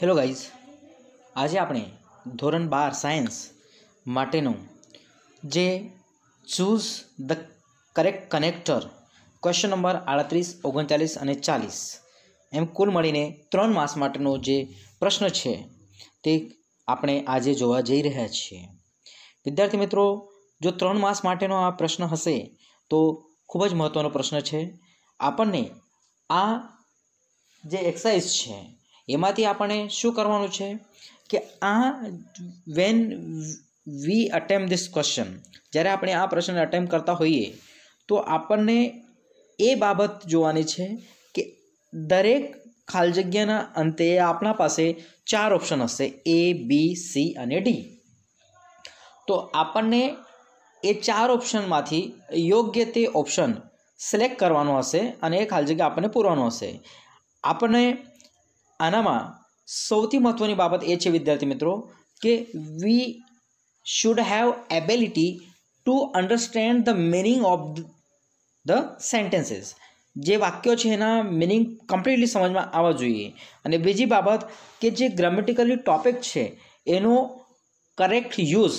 Hello guys આજે આપણે ધોરણ બાર સાયન્સ માટેનું જે choose the correct connector question number આડત્રીસ ઓગણચાલીસ અને ચાલીસ એમ કુલ મળીને ત્રણ માસ માટેનો જે પ્રશ્ન છે તે આપણે આજે જોવા જઈ રહ્યા છીએ વિદ્યાર્થી મિત્રો જો ત્રણ માસ માટેનો આ પ્રશ્ન હશે તો ખૂબ જ મહત્ત્વનો પ્રશ્ન છે આપણને આ જે એક્સરસાઇઝ છે એમાંથી આપણે શું કરવાનું છે કે આ when we attempt this question જ્યારે આપણે આ પ્રશ્ન અટેમ્પ કરતા હોઈએ તો આપણને એ બાબત જોવાની છે કે દરેક ખાલી જગ્યાના અંતે આપણા પાસે ચાર ઓપ્શન હશે એ બી સી અને ડી તો આપણને એ ચાર ઓપ્શનમાંથી યોગ્ય તે ઓપ્શન સિલેક્ટ કરવાનો હશે અને એ ખાલી જગ્યા આપણને પૂરવાનો હશે આપણને આનામાં સૌથી મહત્ત્વની બાબત એ છે વિદ્યાર્થી મિત્રો કે we should have ability to understand the meaning of the sentences જે વાક્યો છે એના મિનિંગ કમ્પ્લીટલી સમજમાં આવવા જોઈએ અને બીજી બાબત કે જે ગ્રામેટિકલી ટોપિક છે એનો correct use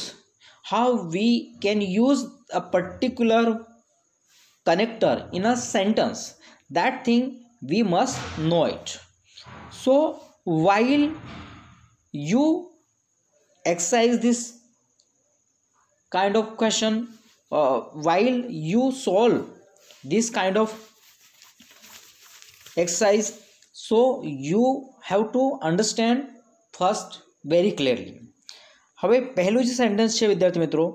how we can use a particular connector in a sentence that thing we must know it so while you exercise this kind of question uh, while you solve this kind of exercise so you have to understand first very clearly હવે પહેલું જે sentence છે વિદ્યાર્થી મિત્રો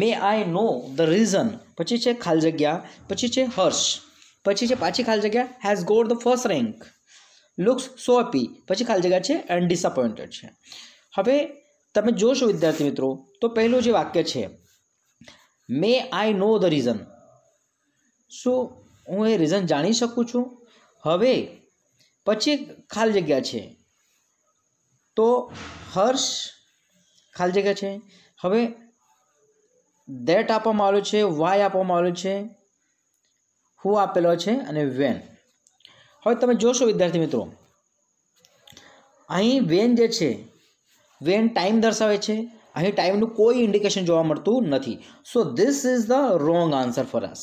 મે I know the reason પછી છે ખાલી જગ્યા પછી છે હર્ષ પછી છે પાછી ખાલી જગ્યા has got the first rank looks soppy પછી ખાલી જગ્યા છે એન્ડ ડિસઅપોઇન્ટેડ છે હવે તમે જોશો વિદ્યાર્થી મિત્રો તો પહેલું જે વાક્ય છે મે આઈ નો ધ રીઝન શું હું એ રીઝન જાણી શકું છું હવે પછી ખાલી જગ્યા છે તો હર્ષ ખાલી જગ્યા છે હવે દેટ આપવામાં આવ્યો છે વાય આપવામાં આવ્યો છે હુ આપેલો છે અને વેન હવે તમે જોશો વિદ્યાર્થી મિત્રો અહીં વેન જે છે વેન ટાઈમ દર્શાવે છે અહીં ટાઈમનું કોઈ ઇન્ડિકેશન જોવા મળતું નથી so this is the wrong answer for us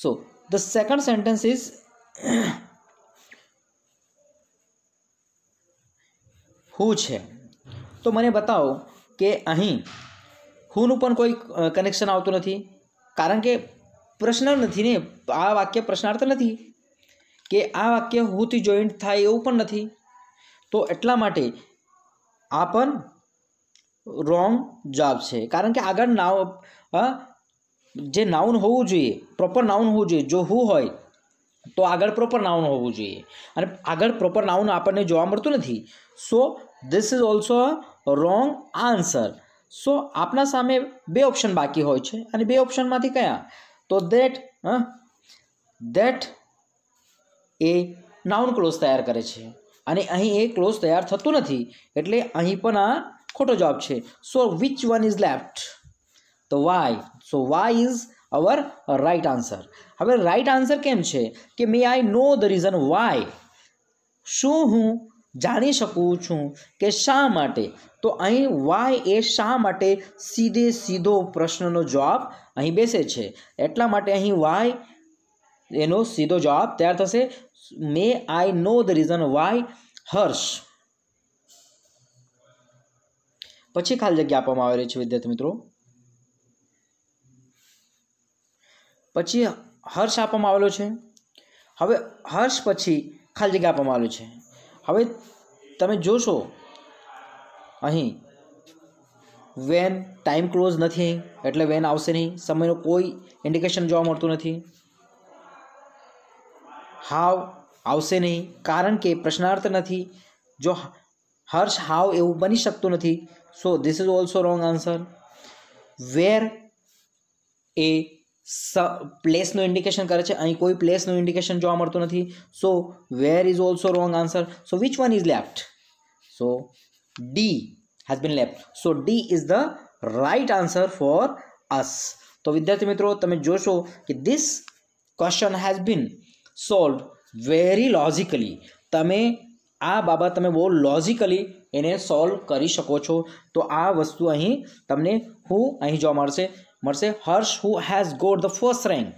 so the second sentence is હું છે તો મને બતાવો કે અહીં હુંનું પણ કોઈ કનેક્શન આવતું નથી કારણ કે પ્રશ્ન નથી ને આ વાક્ય પ્રશ્નાર્થ નથી કે આ વાક્ય હુંથી જોઈન્ટ થાય એવું પણ નથી તો એટલા માટે આ પણ રોંગ જવાબ છે કારણ કે આગળ નાવ જે નાઉન હોવું જોઈએ પ્રોપર નાઉન હોવું જોઈએ જો હું હોય તો આગળ પ્રોપર નાઉન હોવું જોઈએ અને આગળ પ્રોપર નાઉન આપણને જોવા મળતું નથી so this is also a wrong answer so આપના સામે બે ઓપ્શન બાકી હોય છે અને બે ઓપ્શનમાંથી કયા તો that that a noun clause તૈયાર કરે છે અને અહીં એ ક્લોઝ તૈયાર થતું નથી એટલે અહીં પણ આ ખોટો જવાબ છે so which one is left તો Y so Y is our right answer હવે રાઇટ આન્સર કેમ છે કે may I know the reason why શું હું જાણી શકું છું કે શા માટે તો અહીં વાય એ શા માટે સીધે સીધો પ્રશ્નનો જવાબ અહીં બેસે છે એટલા માટે અહીં વાય એનો સીધો જવાબ તૈયાર થશે may I know the reason why Harsh પછી ખાલી જગ્યા આપવામાં આવેલી છે વિદ્યાર્થી મિત્રો પછી હર્ષ આપવામાં આવેલો છે હવે હર્ષ પછી ખાલી જગ્યા આપવામાં આવેલું છે હવે તમે જોશો અહીં વેન ટાઈમ ક્લોઝ નથી એટલે વેન આવશે નહીં સમયનો કોઈ ઇન્ડિકેશન જોવા મળતું નથી હાવ આવશે નહીં કારણ કે પ્રશ્નાર્થ નથી જો હર્ષ હાવ એવું બની શકતું નથી so this is also wrong answer where a સ પ્લેસનું ઇન્ડિકેશન કરે છે અહીં કોઈ પ્લેસનું ઇન્ડિકેશન જોવા મળતું નથી so where is also wrong answer so which one is left so D has been left so D is the right answer for us તો વિદ્યાર્થી મિત્રો તમે જોશો કે this question has been solve very logically તમે આ બાબત તમે બહુ લોજિકલી એને સોલ્વ કરી શકો છો તો આ વસ્તુ અહીં તમને હું અહીં જોવા મળશે મળશે Harsh who has got the first rank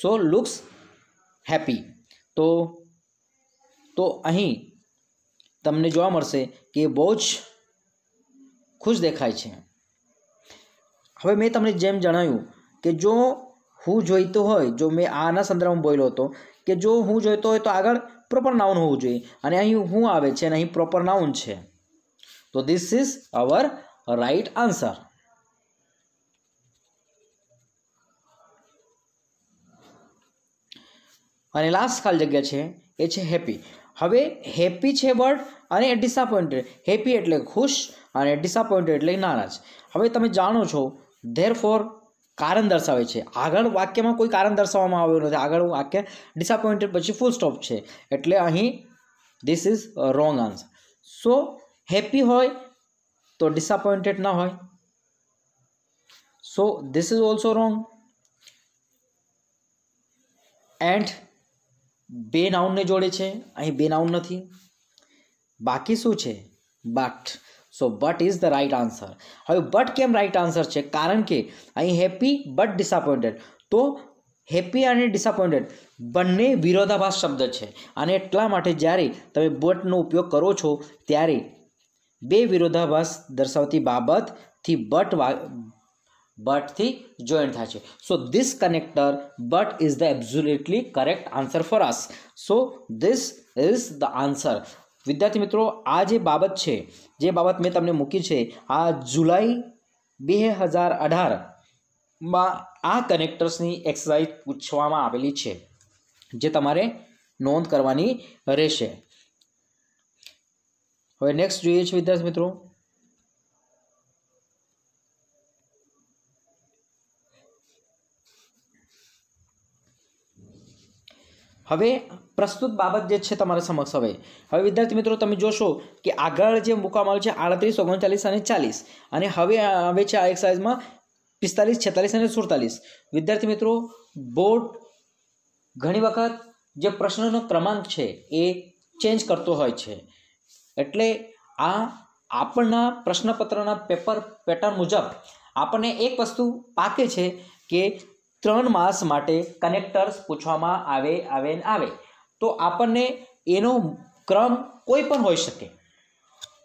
so looks happy તો તો અહીં તમને જોવા મળશે કે બહુ જ ખુશ દેખાય છે હવે મેં તમને જેમ જણાવ્યું કે જો હું જોઈતો હોય જો મેં આના સંદર્ભમાં બોયલો હતો કે જો હું જોઈતો હોય તો આગળ પ્રોપર નાઉન હોવું જોઈએ અને અહીં હું આવે છે અને અહીં પ્રોપર નાઉન છે તો this is our right answer અને લાસ્ટ ખાલી જગ્યા છે એ છે હેપી હવે હેપી છે વર્ડ અને ડિસઅપોઇન્ટેડ હેપી એટલે ખુશ અને ડિસઅપોઇન્ટેડ એટલે નારાજ હવે તમે જાણો છો ધેર ફોર કારણ દર્શાવે છે આગળ વાક્યમાં કોઈ કારણ દર્શાવવામાં આવ્યું નથી આગળ વાક્ય ડિસઅપોઇન્ટેડ પછી ફૂલ સ્ટોપ છે એટલે અહીં this is wrong answer so happy હોય તો ડિસઅપોઇન્ટેડ ના હોય so this is also wrong and બે નાઉનને જોડે છે અહીં બે નાઉન નથી બાકી શું છે but so but is the right answer હવે બટ કેમ રાઇટ આન્સર છે કારણ કે અહીં હેપી બટ ડિસઅપોઇન્ટેડ તો હેપી અને ડિસઅપોઇન્ટેડ બંને વિરોધાભાસ શબ્દ છે અને એટલા માટે જ્યારે તમે બટનો ઉપયોગ કરો છો ત્યારે બે વિરોધાભાસ દર્શાવતી બાબતથી બટ વા બટથી જોઈન્ટ થાય છે so this connector but is the absolutely correct answer for us so this is the answer વિદ્યાર્થી મિત્રો આ જે બાબત છે જે બાબત મેં તમને મૂકી છે આ જુલાઈ બે હજાર અઢારમાં આ કનેક્ટર્સની એક્સરસાઇઝ પૂછવામાં આવેલી છે જે તમારે નોંધ કરવાની રહેશે હવે નેક્સ્ટ જોઈએ છે વિદ્યાર્થી મિત્રો હવે પ્રસ્તુત બાબત જે છે તમારા સમક્ષ હવે હવે વિદ્યાર્થી મિત્રો તમે જોશો કે આગળ જે મૂકવામાં આવ્યું છે આડત્રીસ ઓગણચાલીસ અને ચાલીસ અને હવે આવે છે આ એક્સરસાઇઝમાં પિસ્તાલીસ છેતાલીસ અને સુડતાલીસ વિદ્યાર્થી મિત્રો બોર્ડ ઘણી વખત જે પ્રશ્નનો ક્રમાંક છે એ ચેન્જ કરતો હોય છે એટલે આ આપણના પ્રશ્નપત્રના પેપર પેટર્ન મુજબ આપણને એક વસ્તુ પાકે છે કે ત્રણ માસ માટે કનેક્ટર્સ પૂછવામાં આવે આવે આવે તો આપણને એનો ક્રમ કોઈ પણ હોઈ શકે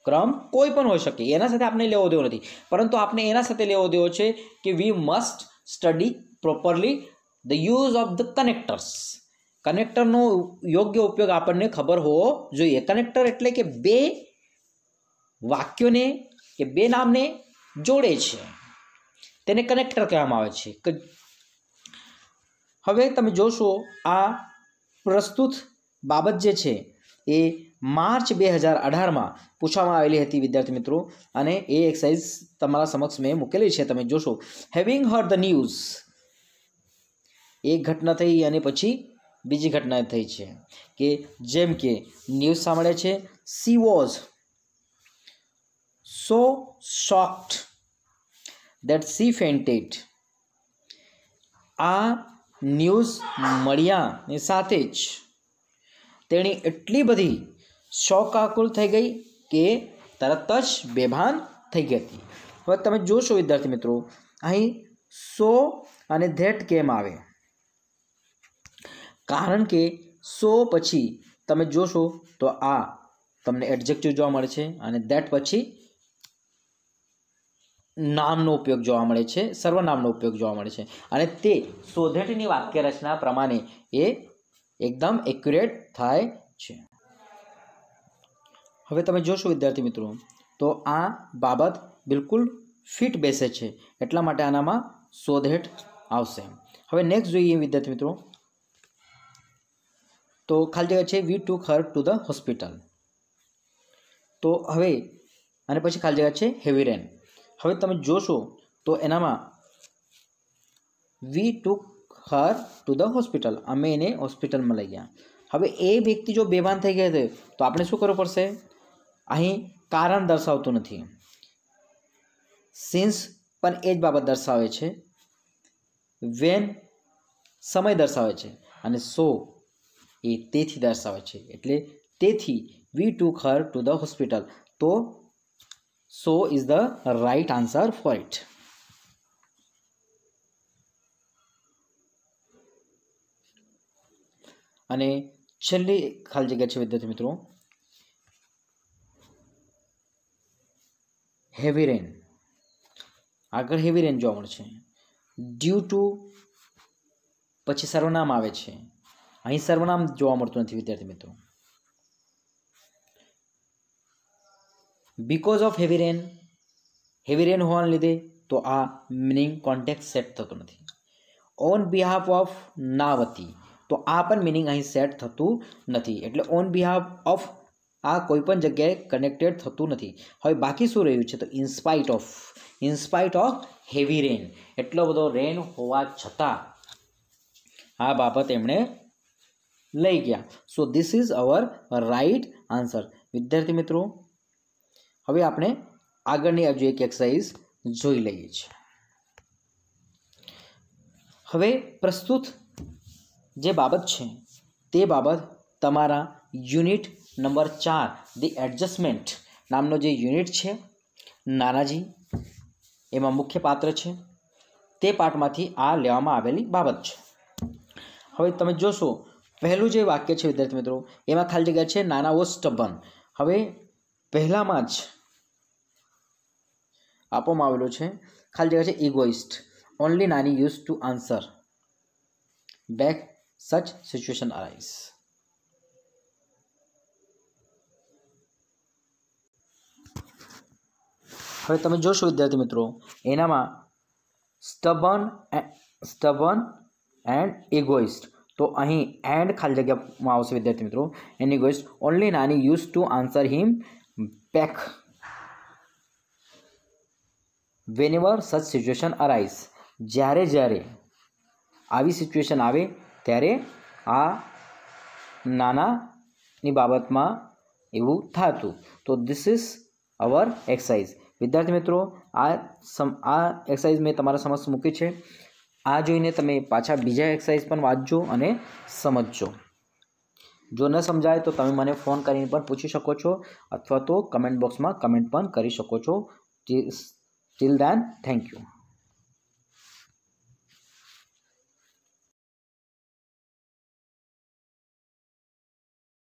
ક્રમ કોઈ પણ હોઈ શકે એના સાથે આપણે લેવો દેવો નથી પરંતુ આપણે એના સાથે લેવો દેવો છે કે we must study properly the use of the connectors કનેક્ટરનો યોગ્ય ઉપયોગ આપણને ખબર હોવો જોઈએ કનેક્ટર એટલે કે બે વાક્યોને કે બે નામને જોડે છે તેને કનેક્ટર કહેવામાં આવે છે હવે તમે જોશો આ પ્રસ્તુત બાબત જે છે એ માર્ચ બે હજાર અઢારમાં પૂછવામાં આવેલી હતી વિદ્યાર્થી મિત્રો અને એ એક્સાઇઝ તમારા સમક્ષ મેં મૂકેલી છે તમે જોશો હેવિંગ હર ધ ન્યૂઝ એક ઘટના થઈ અને પછી બીજી ઘટના થઈ છે કે જેમ કે ન્યૂઝ સાંભળે છે she was so shocked that she fainted આ ન્યૂઝ મળ્યા સાથે જ તેણી એટલી બધી શોકાકુલ થઈ ગઈ કે તરત જ બેભાન થઈ ગઈ હતી હવે તમે જોશો વિદ્યાર્થી મિત્રો અહીં સો અને ધેટ કેમ આવે કારણ કે સો પછી તમે જોશો તો આ તમને એડજેક્ટિવ જોવા મળે છે અને ધેટ પછી નામનો ઉપયોગ જોવા મળે છે સર્વનામનો ઉપયોગ જોવા મળે છે અને તે સોધેટની વાક્ય રચના પ્રમાણે એ એકદમ એક્યુરેટ થાય છે હવે તમે જોશો વિદ્યાર્થી મિત્રો તો આ બાબત બિલકુલ ફિટ બેસે છે એટલા માટે આનામાં સોધેટ આવશે હવે નેક્સ્ટ જોઈએ વિદ્યાર્થી મિત્રો તો ખાલી જગ્યા છે we to her to the hospital તો હવે અને પછી ખાલી જગ્યા છે હેવી રેન હવે તમે જોશો તો એનામાં we took her to the hospital અમે એને હોસ્પિટલમાં લઈ ગયા હવે એ વ્યક્તિ જો બેભાન થઈ ગયા છે તો આપણે શું કરવું પડશે અહીં કારણ દર્શાવતું નથી સિન્સ પણ એ જ બાબત દર્શાવે છે વેન સમય દર્શાવે છે અને સો એ તેથી દર્શાવે છે એટલે તેથી we took her to the hospital તો So is the right answer for it. અને છેલ્લી ખાલી જગ્યા છે વિદ્યાર્થી મિત્રો હેવી રેન આગળ હેવી રેન જોવા મળશે ડ્યુ ટુ પછી સર્વનામ આવે છે અહીં સર્વનામ જોવા મળતું નથી વિદ્યાર્થી મિત્રો because of heavy rain heavy rain હોવાને લીધે તો આ મિનિંગ કોન્ટેક્ટ સેટ થતો નથી ઓન બિહાફ ઓફ નાવતી તો આ પણ મિનિંગ અહીં સેટ થતું નથી એટલે ઓન બિહાફ ઓફ આ કોઈપણ જગ્યાએ કનેક્ટેડ થતું નથી હવે બાકી શું રહ્યું છે તો in spite of in spite of heavy rain એટલો બધો રેન હોવા છતાં આ બાબત એમણે લઈ ગયા so this is our right answer વિદ્યાર્થી મિત્રો હવે આપણે આગળની હજુ એક એક્સરસાઇઝ જોઈ લઈએ છીએ હવે પ્રસ્તુત જે બાબત છે તે બાબત તમારા યુનિટ નંબર ચાર ધી એડજસ્ટમેન્ટ નામનો જે યુનિટ છે નાનાજી એમાં મુખ્ય પાત્ર છે તે પાઠમાંથી આ લેવામાં આવેલી બાબત છે હવે તમે જોશો પહેલું જે વાક્ય છે વિદ્યાર્થી મિત્રો એમાં ખાલી જગ્યા છે નાના વો સ્ટબન હવે પહેલાંમાં જ આપવામાં આવેલો છે ખાલી જગ્યા છે ઇગોઇસ્ટ ઓનલી નાની use to answer back such situation arise હવે તમે જોશો વિદ્યાર્થી મિત્રો એનામાં સ્ટબન સ્ટબન એન્ડ ઇગોઇસ્ટ તો અહીં એન્ડ ખાલી જગ્યામાં આવશે વિદ્યાર્થી મિત્રો એન્ડ ઇગોઇસ્ટ ઓનલી નાની use to answer him back whenever such situation arise જ્યારે જ્યારે આવી સિચ્યુએશન આવે ત્યારે આ નાનાની બાબતમાં એવું થતું તો ધીસ ઇઝ અવર એક્સરસાઇઝ વિદ્યાર્થી મિત્રો આ સમ આ એક્સરસાઇઝ મેં તમારા સમક્ષ મૂકી છે આ જોઈને તમે પાછા બીજા એક્સરસાઇઝ પણ વાંચજો અને સમજજો જો ન સમજાય તો તમે મને ફોન કરીને પણ પૂછી શકો છો અથવા તો કમેન્ટ બોક્સમાં કમેન્ટ પણ કરી શકો છો જે Till then, thank you.